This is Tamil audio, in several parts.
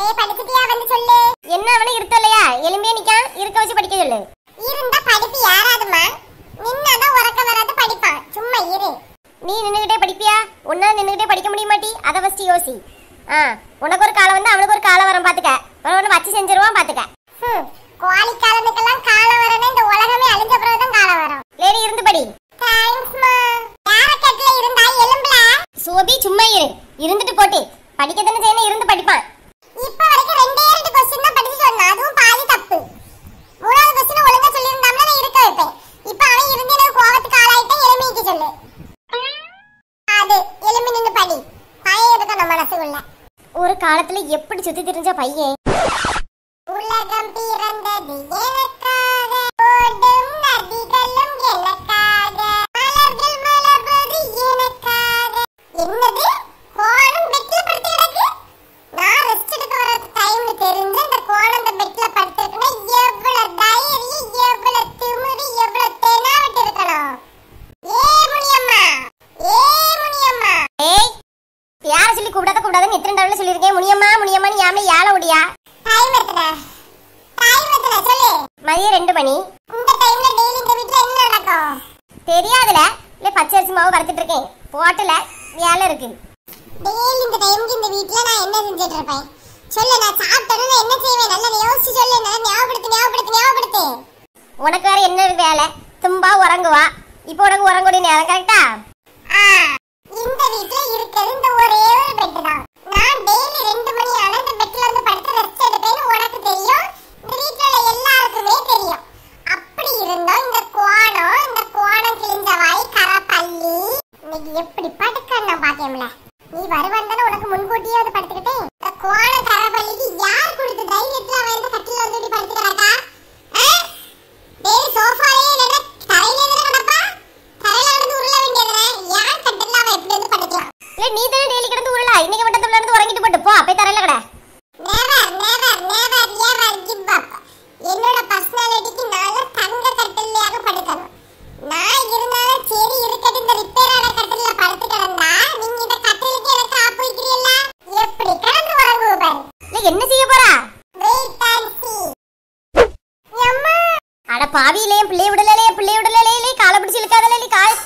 நீ படிச்சிட்டியா வந்து சொல்லு என்ன இருக்க இல்லையா எலும்பே நிக்கா இருக்க வச்சு படிக்க சொல்லு இருந்தா படிப்பு யாராதுமா நின்னாதான் உறக்க வராது படிப்பான் சும்மா இரு நீ நின்னுகிட்டே படிப்பியா உன்னால நின்னுகிட்டே படிக்க முடிய மாட்டி அதை வச்சு யோசி ஆ உனக்கு ஒரு காலம் வந்து அவனுக்கு ஒரு காலம் வரும் பாத்துக்க ஒன்று வச்சு செஞ்சிருவான் பாத்துக்க காலத்துல எப்படி சுத்தி தெரிஞ்ச பையன் மதிய ரெண்டு மணி இந்த டைம்ல டெய்லி இந்த வீட்ல என்ன நடக்கும் தெரியாதுல இல்ல அரிசி மாவு வறுத்துட்டு இருக்கேன் போட்டல வேலை இருக்கு டெய்லி இந்த டைம்க்கு இந்த வீட்ல நான் என்ன செஞ்சிட்டு இருப்பேன் சொல்லு நான் சாப்பிட்டேன்னு என்ன செய்வேன் நல்லா யோசிச்சு சொல்லு நல்லா ஞாபகப்படுத்து ஞாபகப்படுத்து ஞாபகப்படுத்து உனக்கு வேற என்ன வேலை தும்பா உறங்குவா இப்போ உனக்கு உறங்குடைய நேரம் கரெக்டா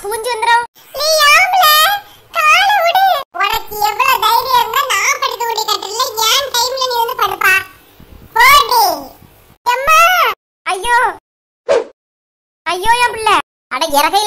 பூஞ்சி வந்துரும் நீ ஆம்பள கால விடு உனக்கு எவ்வளவு தைரியம் இருந்தா நான் படுத்து விடி கட்டல ஏன் டைம்ல நீ வந்து படுப்பா போடி அம்மா ஐயோ ஐயோ என் பிள்ளை அட இறகை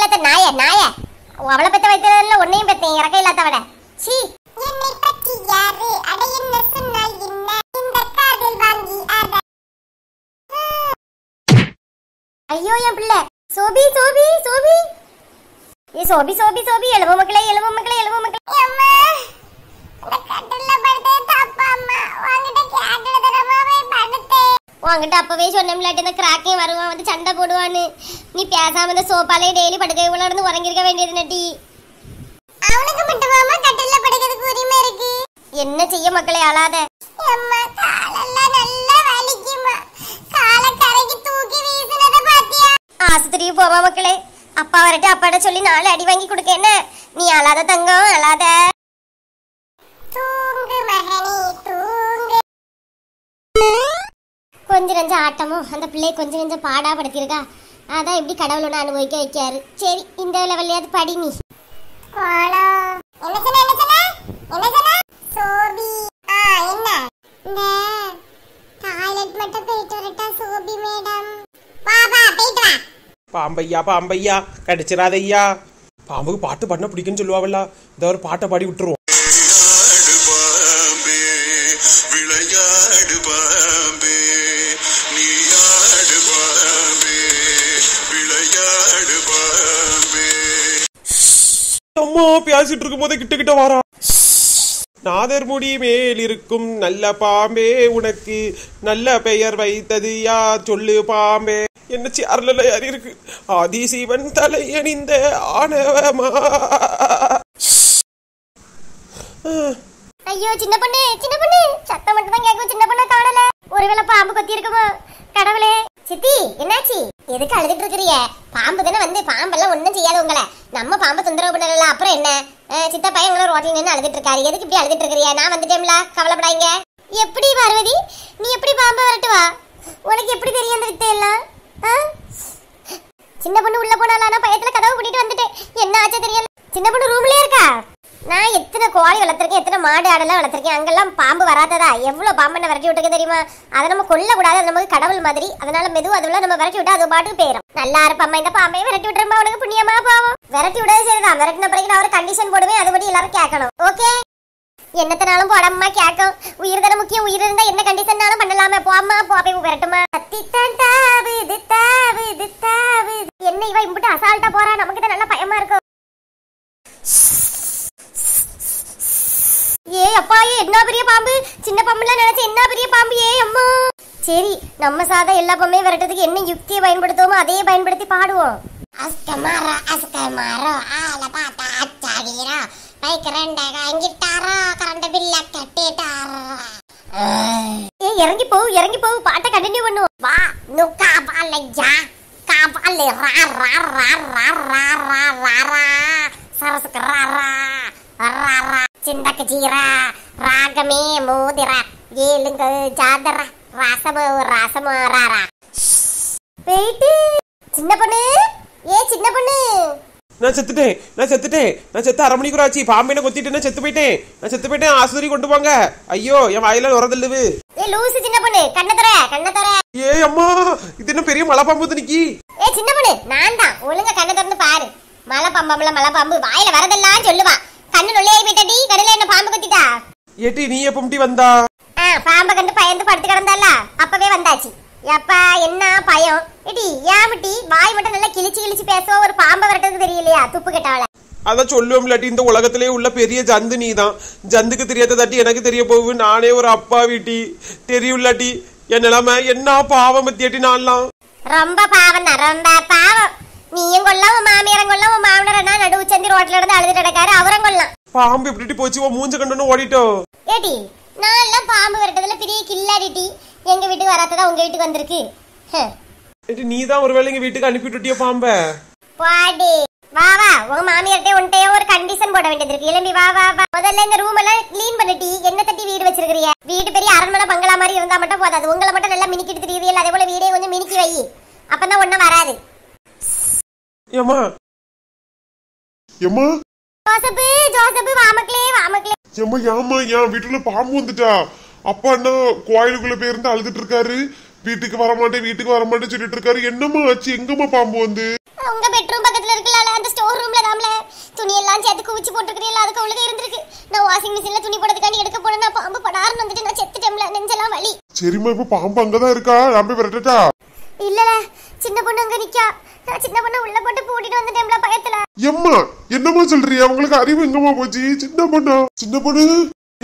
சோபி சோபி சோபி எழுவு மக்களே எழுவு மக்களே எழுவு மக்களே உங்ககிட்ட அப்பவே சொன்னோம்லாட்டி இந்த கிராக்கே வருவான் வந்து சண்டை போடுவான்னு நீ பேசாம இந்த சோப்பாலே டெய்லி படுக்க இவ்வளோ நடந்து உறங்கிருக்க வேண்டியது நட்டி அவனுக்கு மட்டுமாமா கட்டில படுக்கிறதுக்கு உரிமை இருக்கு என்ன செய்ய மக்களை அழாத அம்மா காலெல்லாம் நல்லா வலிக்குமா காலை கரைக்கு தூக்கி வீசினதை பாத்தியா ஆஸ்பத்திரிக்கு போவா மக்களே அப்பா வரட்டு அப்பாட்ட சொல்லி நாலு அடி வாங்கி கொடுக்க என்ன நீ அழாத தங்கம் அழாத கொஞ்ச நெஞ்ச ஆட்டமும் அந்த பிள்ளை கொஞ்ச நெஞ்ச பாடா படுத்திருக்கா அதான் எப்படி கடவுளோட அனுபவிக்க வைக்காரு சரி இந்த லெவல்லையாவது படி நீ என்ன சொன்ன என்ன சொன்ன என்ன சொன்ன பாம்பையா பாம்பையா கடிச்சிடாதையா பாம்புக்கு பாட்டு பண்ண பிடிக்கும்னு சொல்லுவாள்ல இந்த ஒரு பாட்டை பாடி விட்டுருவோம் அம்மா பேசிட்டு இருக்கும் போதே கிட்ட கிட்ட வாரா நாதர்முடி மேல் இருக்கும் நல்ல பாம்பே உனக்கு நல்ல பெயர் வைத்தது யார் சொல்லு பாம்பே என்னச்சி அருளல ஆதி இருக்கு ஆதிசிவன் அணிந்த ஆணவமா ஐயோ சின்ன பொண்ணு சின்ன பொண்ணு சத்தம் மட்டும் தான் கேக்கும் சின்ன பொண்ணு காணல ஒருவேளை பாம்பு கொத்தி இருக்குமோ கடவுளே சித்தி என்னாச்சு எதுக்கு அழுதுட்டு இருக்கிறீங்க பாம்பு தானே வந்து பாம்பெல்லாம் ஒண்ணும் செய்யாது உங்களை நம்ம பாம்பு தொந்தரவு பண்ணல அப்புறம் என்ன சித்தப்பா எங்களை ரோட்டில் நின்று அழுதுட்டு இருக்காரு எதுக்கு இப்படி அழுதுட்டு இருக்கிறியா நான் வந்துட்டேம்ல கவலைப்படாங்க எப்படி பார்வதி நீ எப்படி பாம்பு வரட்டு வா உனக்கு எப்படி தெரியும் அந்த வித்தை எல்லாம் சின்ன பொண்ணு உள்ள போனால பயத்துல கதவு கூட்டிட்டு வந்துட்டேன் என்ன ஆச்சு தெரியல சின்ன பொண்ணு ரூம்லயே இருக்கா நான் எத்தனை கோழி வளர்த்துருக்கேன் எத்தனை மாடு ஆடெல்லாம் வளர்த்துருக்கேன் அங்கெல்லாம் பாம்பு வராததா எவ்வளவு பாம்பு என்ன விரட்டி விட்டுருக்க தெரியுமா அதை நம்ம கொல்லக்கூடாது அது நமக்கு கடவுள் மாதிரி அதனால மெதுவாக அதுல நம்ம விரட்டி விட்டா அது பாட்டுக்கு பேரும் நல்லா இருப்பாம்மா இந்த பாம்பையும் விரட்டி விட்டுருமா உனக்கு புண்ணியமா பாவம் விரட்டி விடாது சரிதான் விரட்டின பிறகு நான் ஒரு கண்டிஷன் போடுவேன் அதுபடி எல்லாரும் கேட்கணும் ஓகே என்னத்தனாலும் படமா கேட்கும் உயிர் தானே முக்கியம் உயிர் இருந்தா என்ன கண்டிஷன்னாலும் பண்ணலாமே போமா போவே விரட்டுமா கத்தித்தான் தாவுது தாவுது என்ன இவ இம்புட்டு அசால்ட்டா போறா நமக்கு தான் நல்லா பயமா இருக்கும் ஏய் அப்பா ஏ என்ன பெரிய பாம்பு சின்ன பாம்புலாம் நினைச்சு என்ன பெரிய பாம்பு ஏ அம்மா சரி நம்ம சாதா எல்லா பாம்பையும் விரட்டுறதுக்கு என்ன யுக்தியை பயன்படுத்துவோமோ அதையே பயன்படுத்தி பாடுவோம் அஸ்கமாரா அஸ்கமாரோ ஆல பார்த்தா அச்சாவீரா ஐ கரண்டாக கரண்ட் பில்ல கட்டிட்டாரா ஏ இறங்கி போ இறங்கி போவு பாட்டை கண்டினியூ பண்ணு வா நு காபாலையா காபாலை ரா ரா ரா ரா ரா ரா ரா ரா சரசுக்கு ரா ரா ரா ரா சிந்தக்கு ஜீரா ராகமே மோதிரா ஏலுங்க ஜாதரா ராசமோ ராசமோ ரா ரா சின்ன பொண்ணு ஏ சின்ன பொண்ணு நான் செத்துட்டேன் நான் செத்துட்டேன் நான் செத்து அரை மணிக்கூட ஆச்சு பாம்பையில கொத்திட்டேன் செத்து போயிட்டேன் நான் செத்து போயிட்டேன் ஆஸ்பத்திரி கொண்டு போங்க ஐயோ என் வாயில உரதல்லுவு ஏ லூசு சின்ன பொண்ணு கண்ண தர கண்ண தர ஏ அம்மா இது என்ன பெரிய மலை பாம்பு துணிக்கி ஏ சின்ன பொண்ணு நான் தான் ஒழுங்க கண்ண திறந்து பாரு மலை பாம்பு மலை பாம்பு வாயில வரதெல்லாம் சொல்லுவா கண்ணு நொல்லையாகி போயிட்டடி கடையில என்ன பாம்பு கொத்திட்டா ஏட்டி நீ எப்ப முட்டி வந்தா பாம்பை கண்டு பயந்து படுத்து கிடந்தால அப்பவே வந்தாச்சு எப்பா என்ன பயம் ஏன் விட்டி வாய் மட்டும் நல்லா கிழிச்சு கிழிச்சு பேசுவா ஒரு பாம்பை வரட்டது தெரியலையா துப்பு கேட்டாவல அதான் சொல்லுவோம் இல்லாட்டி இந்த உலகத்திலே உள்ள பெரிய ஜந்து நீ தான் ஜந்துக்கு தெரியாத தாட்டி எனக்கு தெரிய போகு நானே ஒரு அப்பா வீட்டி தெரியும் இல்லாட்டி என்ன பாவம் பத்தியட்டி நான்லாம் ரொம்ப பாவம் ரொம்ப பாவம் நீயும் கொல்லாம் உன் மாமியாரம் கொல்லாம் உன் மாமனார் நடுவு சந்தி ரோட்ல இருந்து அழுது கிடக்காரு அவரும் கொள்ளலாம் பாம்பு இப்படி போச்சு மூஞ்ச கண்டு ஓடிட்டோம் ஏடி நான் எல்லாம் பாம்பு விரட்டதுல பெரிய கில்லாடிட்டி எங்க வீட்டுக்கு வராததா உங்க வீட்டுக்கு வந்திருக்கு ஹ். நீ தான் ஒருவேளை எங்க வீட்டுக்கு அனுப்பி பாம்ப பாடி வா வா உங்க மாமியார்ட்டே உன்கிட்டயே ஒரு கண்டிஷன் போட வேண்டியது இருக்கு இளம்பி வா வா வா முதல்ல இந்த ரூம் எல்லாம் க்ளீன் பண்ணிட்டி என்ன தட்டி வீடு வச்சிருக்கிறிய வீடு பெரிய அரண்மனை பங்களா மாதிரி இருந்தா மட்டும் போதாது உங்களை மட்டும் நல்லா மினிக்கிட்டு திரிவியல் அதே போல வீடே கொஞ்சம் மினிக்கி வை அப்பதான் ஒண்ணு வராது ஏமா ஏமா ஜோசப்பு ஜோசப்பு வாமக்களே வாமக்களே ஏமா ஏமா என் வீட்டுல பாம்பு வந்துட்டா அப்பா என்ன கோயிலுக்குள்ள போயிருந்து அழுதுட்டு இருக்காரு வீட்டுக்கு வர மாட்டேன் வீட்டுக்கு வர மாட்டேன்னு சொல்லிட்டு இருக்காரு என்னமா ஆச்சு எங்கம்மா பாம்பு வந்து உங்க பெட்ரூம் பக்கத்துல இருக்குல்ல அந்த ஸ்டோர் ரூம்ல தாம்ல துணி எல்லாம் சேர்த்து குவிச்சு போட்டுருக்கீங்களா அதுக்கு உள்ளே இருந்திருக்கு நான் வாஷிங் மிஷின்ல துணி போடுறதுக்காண்டி எடுக்க போனேன் நான் பாம்பு படாருன்னு வந்துட்டு நான் செத்துட்டேன்ல நெஞ்செல்லாம் வலி சரிம்மா இப்ப பாம்பு அங்கதான் இருக்கா நம்பி விரட்டட்டா இல்லல சின்ன பொண்ணு அங்க நிக்கா நான் சின்ன பொண்ணு உள்ள போட்டு பூட்டிட்டு வந்துட்டேன்ல பயத்துல எம்மா என்னமா சொல்றியா உங்களுக்கு அறிவு எங்கம்மா போச்சு சின்ன பொண்ணு சின்ன பொண்ணு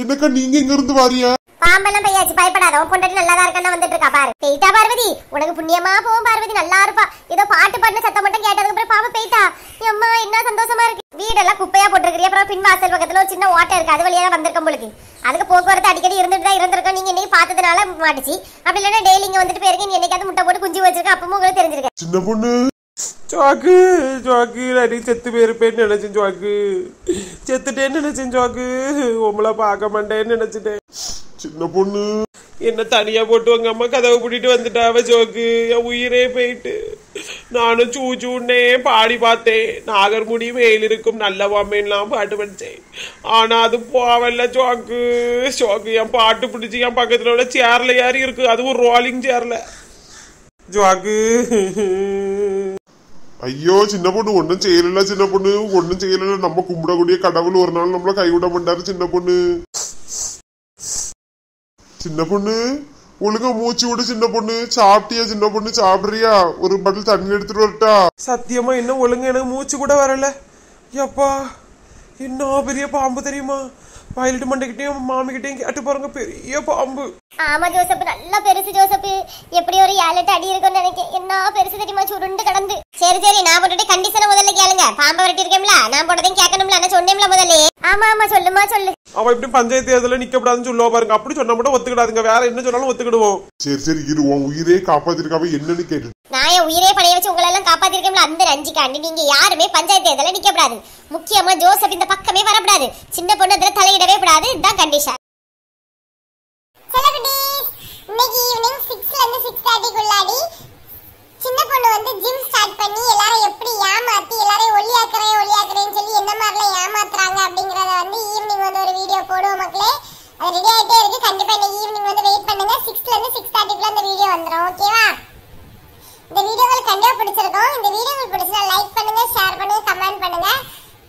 என்னக்கா நீங்க இங்க இருந்து வாரியா பாம்பெல்லாம் பையாச்சு பயப்படாத உன் பொண்டாட்டி நல்லா தான் இருக்கா வந்துட்டு இருக்கா பாரு பெய்தா பார்வதி உனக்கு புண்ணியமா போவும் பார்வதி நல்லா இருப்பா ஏதோ பாட்டு பாட்டு சத்தம் மட்டும் கேட்டதுக்கு அப்புறம் பாம்பு பெய்தா அம்மா என்ன சந்தோஷமா இருக்கு வீடெல்லாம் குப்பையா போட்டுருக்கிறிய அப்புறம் பின் வாசல் பக்கத்துல ஒரு சின்ன ஓட்டை இருக்கு அது வழியா தான் வந்திருக்க உங்களுக்கு அதுக்கு போக்குவரத்து அடிக்கடி இருந்துட்டு தான் இருந்திருக்கோம் நீங்க இன்னைக்கு பார்த்ததுனால மாட்டுச்சு அப்படி இல்லைன்னா டெய்லி இங்க வந்துட்டு போயிருக்கேன் என்னைக்காவது முட்டை போட்டு குஞ்சு வச்சிருக்கேன் அப்பவும் உங்களுக்கு தெரிஞ்சிருக்கேன் சின்ன பொண்ணு ஜோக்கு ஜோக்கு நான் செத்து போயிருப்பேன்னு நினைச்சேன் ஜோக்கு செத்துட்டேன்னு நினைச்சேன் ஜோக்கு உங்களை பார்க்க மாட்டேன்னு நினைச்சிட்டேன் சின்ன பொண்ணு என்ன தனியா போட்டு உங்க அம்மா கதவை பூட்டிட்டு வந்துட்டாவ ஜோக்கு என் உயிரே போயிட்டு நானும் சூ சூன்னே பாடி பார்த்தேன் நாகர்முடி மேல் இருக்கும் நல்ல வாமேன்லாம் பாட்டு படித்தேன் ஆனால் அது போவல்ல ஜோக்கு ஜோக்கு என் பாட்டு பிடிச்சி என் பக்கத்தில் உள்ள சேரில் ஏறி இருக்கு அதுவும் ரோலிங் சேரில் ஜோக்கு ஐயோ சின்ன பொண்ணு ஒன்றும் செய்யல சின்ன பொண்ணு ஒன்றும் செய்யல நம்ம கும்பிடக்கூடிய கடவுள் ஒரு நாள் நம்மள கைவிட மாட்டாரு சின்ன பொண்ணு சின்ன பொண்ணு ஒழுங்கா மூச்சு விடு சின்ன பொண்ணு சாப்பிட்டியா சின்ன பொண்ணு சாப்பிடுறியா ஒரு பட்டில் தண்ணி எடுத்துட்டு வரட்டா சத்தியமா இன்னும் ஒழுங்கா எனக்கு மூச்சு கூட வரல எப்பா இன்னும் பெரிய பாம்பு தெரியுமா வயலிட்டு மண்டைக்கிட்டையும் மாமிக்கிட்டையும் கேட்டு பாருங்க பெரிய பாம்பு ஆமா ஜோசப் நல்லா பெருசு ஜோசப் எப்படி ஒரு ஏழு எட்டு அடி இருக்கும்னு நினைக்கிறேன் என்ன பெருசு தெரியுமா சுருண்டு கடந்து சரி சரி நான் போட்டுட்டு கண்டிஷன் முதல்ல கேளுங்க பாம்ப வரட்டி இருக்கேன்ல நான் போட்டதையும் கேட்கணும்ல நான் சொன்னேன்ல முதல்ல ஆமா ஆமா சொல்லுமா சொல்லு அவ இப்படி பஞ்சாயத்து தேர்தல நிக்க கூடாதுன்னு சொல்லுவா பாருங்க அப்படி சொன்னா மட்டும் ஒத்துக்கிடாதுங்க வேற என்ன சொன்னாலும் ஒத்துக்கிடுவோம் சரி சரி இரு உன் உயிரே காப்பாத்திருக்காம என்னன்னு கேட்டு நான் என் உயிரே பணைய வச்சு உங்களை எல்லாம் காப்பாத்திருக்கேன்ல அந்த ரஞ்சிக்காண்டி நீங்க யாருமே பஞ்சாயத்து தேர்தல நிக்க கூடாது முக்கியமா ஜோசப் இந்த பக்கமே வரக்கூடாது சின்ன பொண்ணு அதுல தலையிடவே கூடாது இதுதான் கண்டிஷன் இன்னைக்கு ஈவினிங் சிக்ஸ்ல இருந்து சிக்ஸ் தேர்ட்டிக்குள்ளாடி சின்ன பொண்ணு வந்து ஜிம் ஸ்டார்ட் பண்ணி எல்லாரும் எப்படி ஏமாத்தி எல்லாரையும் ஒல்லியாக்குறேன் ஒல்லியாக்குறேன்னு சொல்லி என்ன மாதிரிலாம் ஏமாத்துறாங்க அப்படிங்கறத வந்து ஈவினிங் வந்து ஒரு வீடியோ போடுவோம் மக்களே அது ரெடி ஆயிட்டே இருக்கு கண்டிப்பா இந்த ஈவினிங் வந்து வெயிட் பண்ணுங்க சிக்ஸ்ல இருந்து சிக்ஸ் தேர்ட்டிக்குள்ள அந்த வீடியோ வந்துடும் ஓகேவா இந்த வீடியோ கண்டிப்பா பிடிச்சிருக்கும் இந்த வீடியோ உங்களுக்கு லைக் பண்ணுங்க ஷேர் பண்ணுங்க கமெண்ட் பண்ணுங்க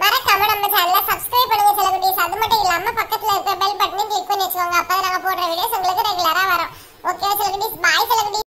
மறக்காம நம்ம சேனலை சப்ஸ்கிரைப் பண்ணுங்க வீடியோஸ் அது மட்டும் இல்லாம பக்கத்துல இருக்க பெல் பட்டனையும் கிளிக் பண்ணி வச்சுக்கோங்க அப்பதான் நாங்க போடுற வீடியோஸ் உங்களுக்கு ரெகுலரா வரும் ஓகே செலிபிரிட்டிஸ் பாய் செலிபிரிட்டிஸ்